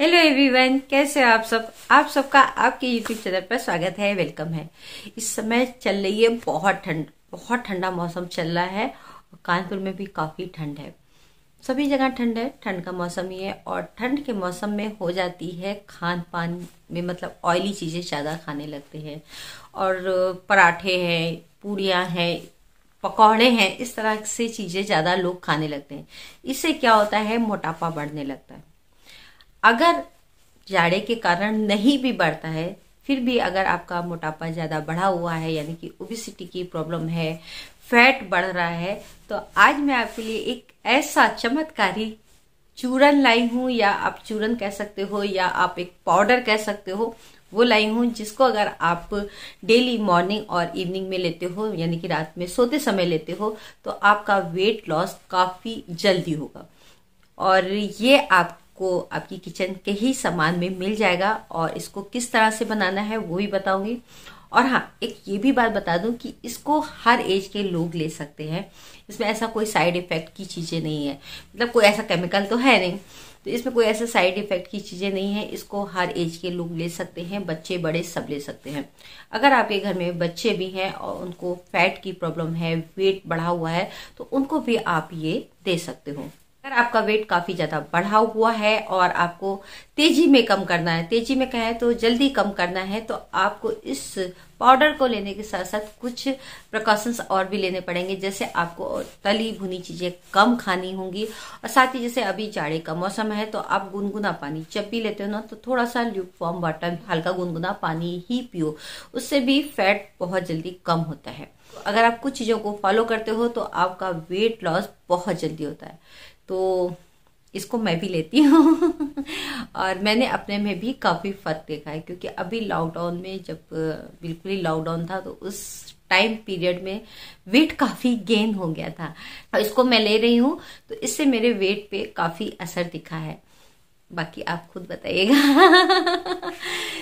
hello everyone कैसे हो आप सब आप सबका आपके यूट्यूब चैनल पर स्वागत है वेलकम है इस समय चल रही है बहुत ठंड बहुत ठंडा मौसम चल रहा है और कानपुर में भी काफ़ी ठंड है सभी जगह ठंड है ठंड का मौसम ही है और ठंड के मौसम में हो जाती है खान पान में मतलब ऑयली चीज़ें ज़्यादा खाने लगते हैं और पराठे हैं पूड़ियाँ हैं पकौड़े हैं इस तरह से चीज़ें ज़्यादा लोग खाने लगते हैं इससे क्या होता है मोटापा बढ़ने लगता है अगर जाड़े के कारण नहीं भी बढ़ता है फिर भी अगर आपका मोटापा ज़्यादा बढ़ा हुआ है यानी कि ओबिसिटी की प्रॉब्लम है फैट बढ़ रहा है तो आज मैं आपके लिए एक ऐसा चमत्कारी चूरन लाई हूँ या आप चूरन कह सकते हो या आप एक पाउडर कह सकते हो वो लाई हूँ जिसको अगर आप डेली मॉर्निंग और इवनिंग में लेते हो यानी कि रात में सोते समय लेते हो तो आपका वेट लॉस काफ़ी जल्दी होगा और ये आप आपको आपकी किचन के ही सामान में मिल जाएगा और इसको किस तरह से बनाना है वो भी बताऊंगी और हाँ एक ये भी बात बता दूं कि इसको हर एज के लोग ले सकते हैं इसमें ऐसा कोई साइड इफ़ेक्ट की चीज़ें नहीं है मतलब कोई ऐसा केमिकल तो है नहीं तो इसमें कोई ऐसा साइड इफ़ेक्ट की चीज़ें नहीं है इसको हर एज के लोग ले सकते हैं बच्चे बड़े सब ले सकते हैं अगर आपके घर में बच्चे भी हैं और उनको फैट की प्रॉब्लम है वेट बढ़ा हुआ है तो उनको भी आप ये दे सकते हो अगर आपका वेट काफ़ी ज़्यादा बढ़ा हुआ है और आपको तेजी में कम करना है तेजी में कहें तो जल्दी कम करना है तो आपको इस पाउडर को लेने के साथ साथ कुछ प्रिकॉशंस और भी लेने पड़ेंगे जैसे आपको तली भुनी चीज़ें कम खानी होंगी और साथ ही जैसे अभी जाड़े का मौसम है तो आप गुनगुना पानी जब भी लेते हो ना तो थोड़ा सा ल्यूक फॉर्म वाटर हल्का गुनगुना पानी ही पियो उससे भी फैट बहुत जल्दी कम होता है अगर आप कुछ चीज़ों को फॉलो करते हो तो आपका वेट लॉस बहुत जल्दी होता है तो इसको मैं भी लेती हूँ और मैंने अपने में भी काफ़ी फ़र्क देखा है क्योंकि अभी लॉकडाउन में जब बिल्कुल ही लॉकडाउन था तो उस टाइम पीरियड में वेट काफ़ी गेन हो गया था और तो इसको मैं ले रही हूँ तो इससे मेरे वेट पे काफ़ी असर दिखा है बाकी आप खुद बताइएगा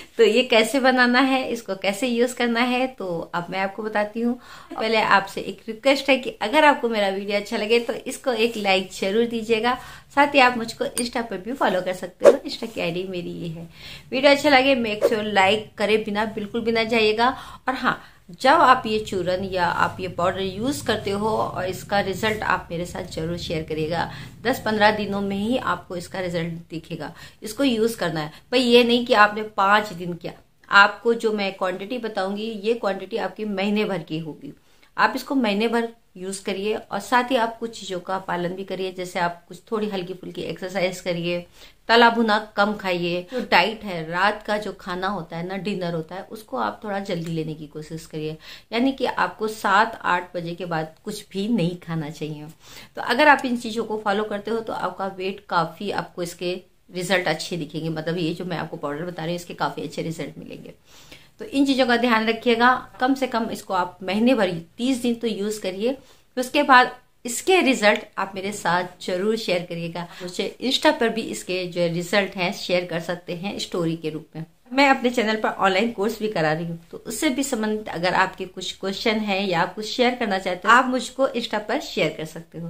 तो ये कैसे बनाना है इसको कैसे यूज़ करना है तो अब मैं आपको बताती हूँ पहले आपसे एक रिक्वेस्ट है कि अगर आपको मेरा वीडियो अच्छा लगे तो इसको एक लाइक जरूर दीजिएगा साथ ही आप मुझको इंस्टा पर भी फॉलो कर सकते हो इंस्टा की आईडी मेरी ये है वीडियो अच्छा लगे मेक श्योर लाइक करे बिना बिल्कुल बिना जाइएगा और हाँ जब आप ये चूरन या आप ये पाउडर यूज़ करते हो और इसका रिजल्ट आप मेरे साथ जरूर शेयर करिएगा 10-15 दिनों में ही आपको इसका रिजल्ट दिखेगा इसको यूज़ करना है पर ये नहीं कि आपने पांच दिन किया आपको जो मैं क्वांटिटी बताऊंगी ये क्वांटिटी आपकी महीने भर की होगी आप इसको महीने भर यूज़ करिए और साथ ही आप कुछ चीज़ों का पालन भी करिए जैसे आप कुछ थोड़ी हल्की फुल्की एक्सरसाइज करिए तला भुना कम खाइए जो डाइट है रात का जो खाना होता है ना डिनर होता है उसको आप थोड़ा जल्दी लेने की कोशिश करिए यानी कि आपको सात आठ बजे के बाद कुछ भी नहीं खाना चाहिए तो अगर आप इन चीज़ों को फॉलो करते हो तो आपका वेट काफ़ी आपको इसके रिजल्ट अच्छे दिखेंगे मतलब ये जो मैं आपको पाउडर बता रही हूँ इसके काफ़ी अच्छे रिजल्ट मिलेंगे तो इन चीज़ों का ध्यान रखिएगा कम से कम इसको आप महीने भर तीस दिन तो यूज़ करिए उसके बाद इसके रिजल्ट आप मेरे साथ जरूर शेयर करिएगा मुझे इंस्टा पर भी इसके जो रिजल्ट हैं शेयर कर सकते हैं स्टोरी के रूप में मैं अपने चैनल पर ऑनलाइन कोर्स भी करा रही हूँ तो उससे भी संबंधित अगर आपके कुछ क्वेश्चन है या आप कुछ शेयर करना चाहते हो आप मुझको इंस्टा पर शेयर कर सकते हो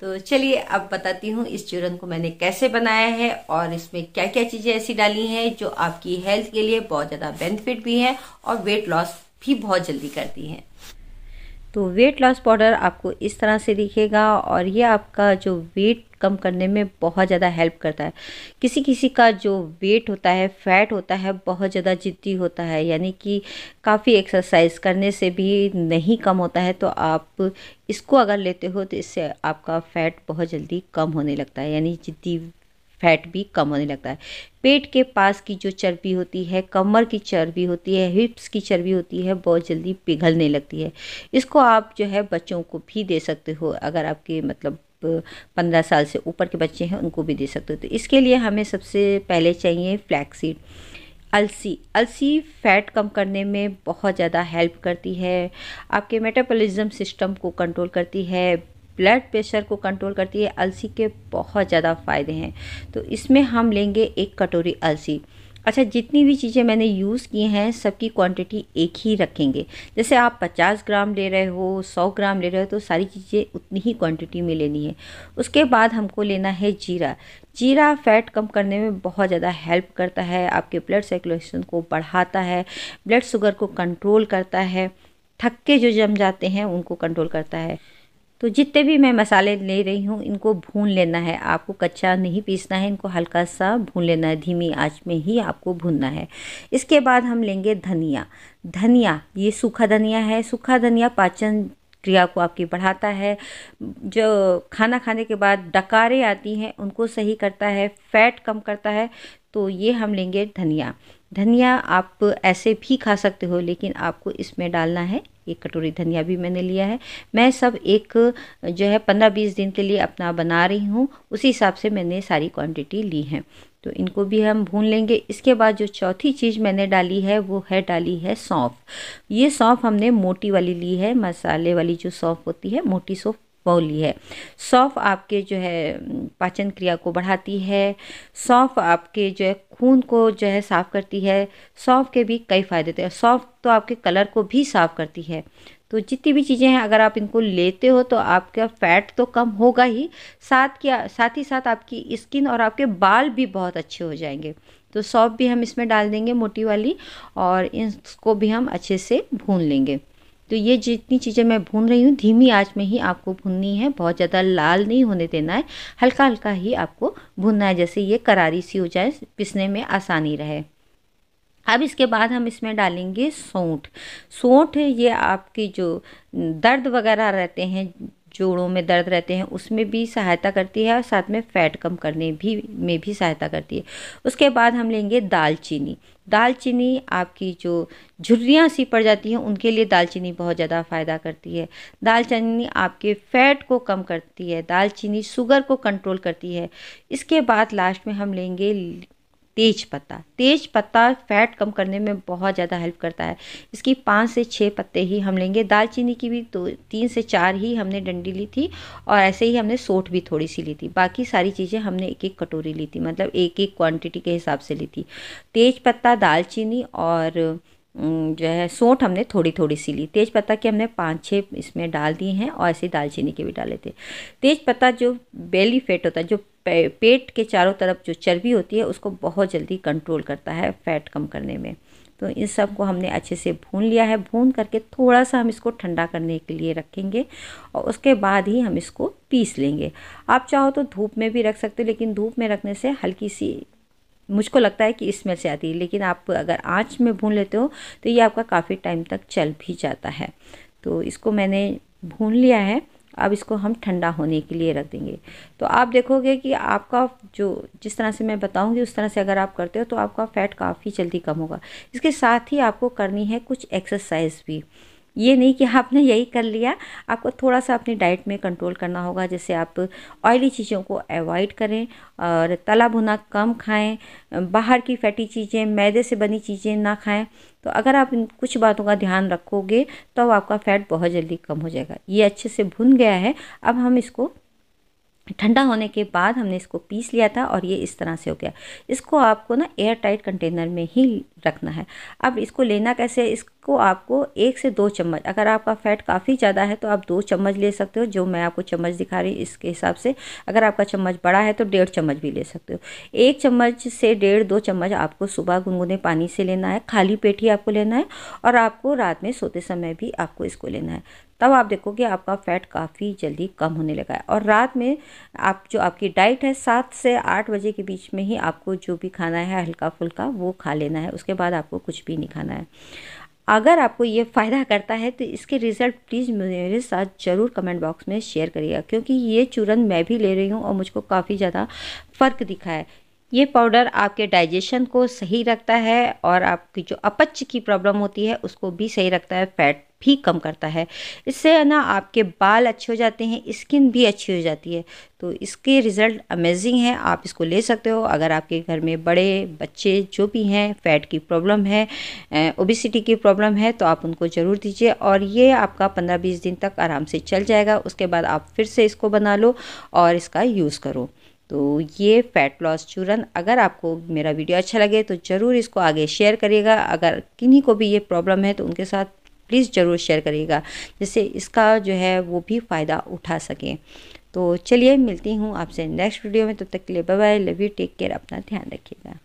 तो चलिए अब बताती हूँ इस चूरन को मैंने कैसे बनाया है और इसमें क्या क्या चीज़ें ऐसी डाली हैं जो आपकी हेल्थ के लिए बहुत ज़्यादा बेनिफिट भी है और वेट लॉस भी बहुत जल्दी करती हैं तो वेट लॉस पाउडर आपको इस तरह से दिखेगा और ये आपका जो वेट कम करने में बहुत ज़्यादा हेल्प करता है किसी किसी का जो वेट होता है फैट होता है बहुत ज़्यादा जिद्दी होता है यानी कि काफ़ी एक्सरसाइज करने से भी नहीं कम होता है तो आप इसको अगर लेते हो तो इससे आपका फैट बहुत जल्दी कम होने लगता है यानी जिद्दी फैट भी कम होने लगता है पेट के पास की जो चर्बी होती है कमर की चर्बी होती है हिप्स की चर्बी होती है बहुत जल्दी पिघलने लगती है इसको आप जो है बच्चों को भी दे सकते हो अगर आपके मतलब पंद्रह साल से ऊपर के बच्चे हैं उनको भी दे सकते हो तो इसके लिए हमें सबसे पहले चाहिए फ्लैक्सीड अलसी अलसी फैट कम करने में बहुत ज़्यादा हेल्प करती है आपके मेटाबॉलिज्म सिस्टम को कंट्रोल करती है ब्लड प्रेशर को कंट्रोल करती है अलसी के बहुत ज़्यादा फ़ायदे हैं तो इसमें हम लेंगे एक कटोरी अलसी अच्छा जितनी भी चीज़ें मैंने यूज़ की हैं सबकी क्वांटिटी एक ही रखेंगे जैसे आप 50 ग्राम ले रहे हो 100 ग्राम ले रहे हो तो सारी चीज़ें उतनी ही क्वांटिटी में लेनी है उसके बाद हमको लेना है जीरा जीरा फैट कम करने में बहुत ज़्यादा हेल्प करता है आपके ब्लड सर्कुलेशन को बढ़ाता है ब्लड शुगर को कंट्रोल करता है थक्के जो जम जाते हैं उनको कंट्रोल करता है तो जितने भी मैं मसाले ले रही हूँ इनको भून लेना है आपको कच्चा नहीं पीसना है इनको हल्का सा भून लेना है धीमी आंच में ही आपको भूनना है इसके बाद हम लेंगे धनिया धनिया ये सूखा धनिया है सूखा धनिया पाचन क्रिया को आपकी बढ़ाता है जो खाना खाने के बाद डकारें आती हैं उनको सही करता है फैट कम करता है तो ये हम लेंगे धनिया धनिया आप ऐसे भी खा सकते हो लेकिन आपको इसमें डालना है एक कटोरी धनिया भी मैंने लिया है मैं सब एक जो है पंद्रह बीस दिन के लिए अपना बना रही हूँ उसी हिसाब से मैंने सारी क्वांटिटी ली है तो इनको भी हम भून लेंगे इसके बाद जो चौथी चीज़ मैंने डाली है वो है डाली है सौंफ ये सौंफ हमने मोटी वाली ली है मसाले वाली जो सौंफ होती है मोटी सौंफ बहुली है सौंफ आपके जो है पाचन क्रिया को बढ़ाती है सौंफ आपके जो है खून को जो है साफ़ करती है सौंफ के भी कई फ़ायदे थे हैं सौंफ तो आपके कलर को भी साफ़ करती है तो जितनी भी चीज़ें हैं अगर आप इनको लेते हो तो आपका फैट तो कम होगा ही साथ क्या साथ ही साथ आपकी स्किन और आपके बाल भी बहुत अच्छे हो जाएंगे तो सौंफ भी हम इसमें डाल देंगे मोटी वाली और इसको भी हम अच्छे से भून लेंगे तो ये जितनी चीज़ें मैं भून रही हूँ धीमी आंच में ही आपको भूननी है बहुत ज़्यादा लाल नहीं होने देना है हल्का हल्का ही आपको भूनना है जैसे ये करारी सी हो जाए पिसने में आसानी रहे अब इसके बाद हम इसमें डालेंगे सौंठ सौंठ ये आपकी जो दर्द वगैरह रहते हैं जोड़ों में दर्द रहते हैं उसमें भी सहायता करती है और साथ में फ़ैट कम करने भी में भी सहायता करती है उसके बाद हम लेंगे दालचीनी दालचीनी आपकी जो झुर्रियाँ सी पड़ जाती हैं उनके लिए दालचीनी बहुत ज़्यादा फ़ायदा करती है दालचीनी आपके फैट को कम करती है दालचीनी शुगर को कंट्रोल करती है इसके बाद लास्ट में हम लेंगे तेज पत्ता तेज पत्ता फैट कम करने में बहुत ज़्यादा हेल्प करता है इसकी पाँच से छः पत्ते ही हम लेंगे दालचीनी की भी दो तीन से चार ही हमने डंडी ली थी और ऐसे ही हमने सोठ भी थोड़ी सी ली थी बाकी सारी चीज़ें हमने एक एक कटोरी ली थी मतलब एक एक क्वांटिटी के हिसाब से ली थी तेज पत्ता दालचीनी और जो है सोंठ हमने थोड़ी थोड़ी सी ली तेज पत्ता के हमने पाँच छः इसमें डाल दिए हैं और ऐसे दालचीनी के भी डाले थे तेज पत्ता जो बेली फैट होता है जो पेट के चारों तरफ जो चर्बी होती है उसको बहुत जल्दी कंट्रोल करता है फैट कम करने में तो इन सब को हमने अच्छे से भून लिया है भून करके थोड़ा सा हम इसको ठंडा करने के लिए रखेंगे और उसके बाद ही हम इसको पीस लेंगे आप चाहो तो धूप में भी रख सकते हो लेकिन धूप में रखने से हल्की सी मुझको लगता है कि स्मेल से आती है लेकिन आप अगर आँच में भून लेते हो तो ये आपका काफ़ी टाइम तक चल भी जाता है तो इसको मैंने भून लिया है अब इसको हम ठंडा होने के लिए रख देंगे तो आप देखोगे कि आपका जो जिस तरह से मैं बताऊंगी उस तरह से अगर आप करते हो तो आपका फ़ैट काफ़ी जल्दी कम होगा इसके साथ ही आपको करनी है कुछ एक्सरसाइज भी ये नहीं कि आपने यही कर लिया आपको थोड़ा सा अपनी डाइट में कंट्रोल करना होगा जैसे आप ऑयली चीज़ों को अवॉइड करें और तला भुना कम खाएं बाहर की फैटी चीज़ें मैदे से बनी चीज़ें ना खाएं तो अगर आप इन कुछ बातों का ध्यान रखोगे तो आपका फ़ैट बहुत जल्दी कम हो जाएगा ये अच्छे से भुन गया है अब हम इसको ठंडा होने के बाद हमने इसको पीस लिया था और ये इस तरह से हो गया इसको आपको ना एयर टाइट कंटेनर में ही रखना है अब इसको लेना कैसे है इसको आपको एक से दो चम्मच अगर आपका फैट काफ़ी ज़्यादा है तो आप दो चम्मच ले सकते हो जो मैं आपको चम्मच दिखा रही हूँ इसके हिसाब से अगर आपका चम्मच बड़ा है तो डेढ़ चम्मच भी ले सकते हो एक चम्मच से डेढ़ दो चम्मच आपको सुबह गुनगुने पानी से लेना है खाली पेट ही आपको लेना है और आपको रात में सोते समय भी आपको इसको लेना है तब आप देखोगे आपका फ़ैट काफ़ी जल्दी कम होने लगा है और रात में आप जो आपकी डाइट है सात से आठ बजे के बीच में ही आपको जो भी खाना है हल्का फुल्का वो खा लेना है उसके बाद आपको कुछ भी नहीं खाना है अगर आपको ये फ़ायदा करता है तो इसके रिज़ल्ट प्लीज़ मेरे साथ ज़रूर कमेंट बॉक्स में शेयर करिएगा क्योंकि ये चूरन मैं भी ले रही हूँ और मुझको काफ़ी ज़्यादा फ़र्क दिखा है ये पाउडर आपके डाइजेशन को सही रखता है और आपकी जो अपच की प्रॉब्लम होती है उसको भी सही रखता है फैट भी कम करता है इससे है ना आपके बाल अच्छे हो जाते हैं स्किन भी अच्छी हो जाती है तो इसके रिज़ल्ट अमेजिंग है आप इसको ले सकते हो अगर आपके घर में बड़े बच्चे जो भी हैं फैट की प्रॉब्लम है ओबिसिटी की प्रॉब्लम है तो आप उनको ज़रूर दीजिए और ये आपका पंद्रह बीस दिन तक आराम से चल जाएगा उसके बाद आप फिर से इसको बना लो और इसका यूज़ करो तो ये फैट लॉस चूरन अगर आपको मेरा वीडियो अच्छा लगे तो ज़रूर इसको आगे शेयर करिएगा अगर किन्हीं को भी ये प्रॉब्लम है तो उनके साथ प्लीज़ ज़रूर शेयर करिएगा जिससे इसका जो है वो भी फ़ायदा उठा सकें तो चलिए मिलती हूँ आपसे नेक्स्ट वीडियो में तब तो तक के लिए bye bye love you take care अपना ध्यान रखिएगा